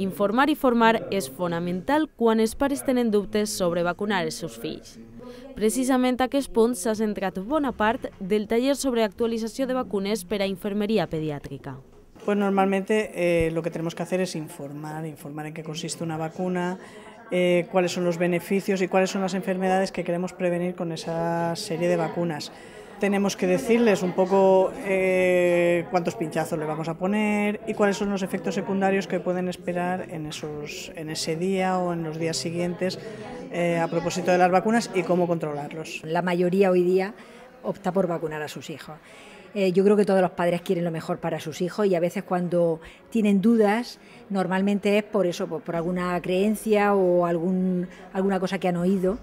Informar y formar es fundamental quan els pares en dudas sobre vacunar a sus fills. Precisamente a qué punt s'ha centrat bona part del taller sobre actualización de vacunas para enfermería pediátrica. Pues normalmente eh, lo que tenemos que hacer es informar, informar en qué consiste una vacuna, eh, cuáles son los beneficios y cuáles son las enfermedades que queremos prevenir con esa serie de vacunas tenemos que decirles un poco eh, cuántos pinchazos le vamos a poner y cuáles son los efectos secundarios que pueden esperar en, esos, en ese día o en los días siguientes eh, a propósito de las vacunas y cómo controlarlos. La mayoría hoy día opta por vacunar a sus hijos. Eh, yo creo que todos los padres quieren lo mejor para sus hijos y a veces cuando tienen dudas, normalmente es por eso, por, alguna creencia o algún, alguna cosa que han oído.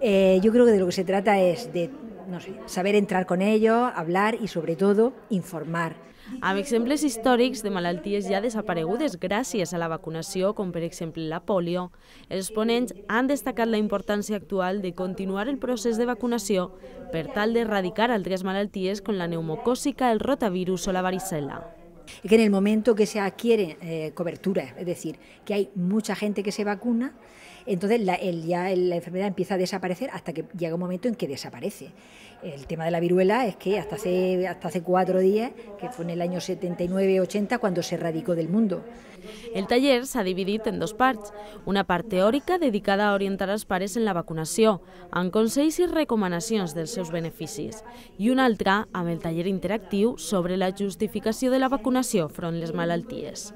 yo creo que de lo que se trata es de no sé, saber entrar con ellos, hablar y sobre todo informar. Amb exemples històrics de malalties ja desaparegudes gràcies a la vacunació, com per exemple la polio, els ponents han destacat la importància actual de continuar el procés de vacunació per tal d'erradicar altres malalties com la pneumocòsica, el rotavirus o la varicel·la. Es que en el momento que se adquiere eh, cobertura, es decir, que hay mucha gente que se vacuna, entonces ya la enfermedad empieza a desaparecer hasta que llega un momento en que desaparece. El tema de la viruela es que hasta hace, hasta hace cuatro días, que fue en el año 79-80, cuando se erradicó del mundo. El taller s'ha dividit en dos parts. Una part teòrica dedicada a orientar els pares en la vacunació, amb consells i recomanacions dels seus beneficis, i una altra amb el taller interactiu sobre la justificació de la vacunació front les malalties.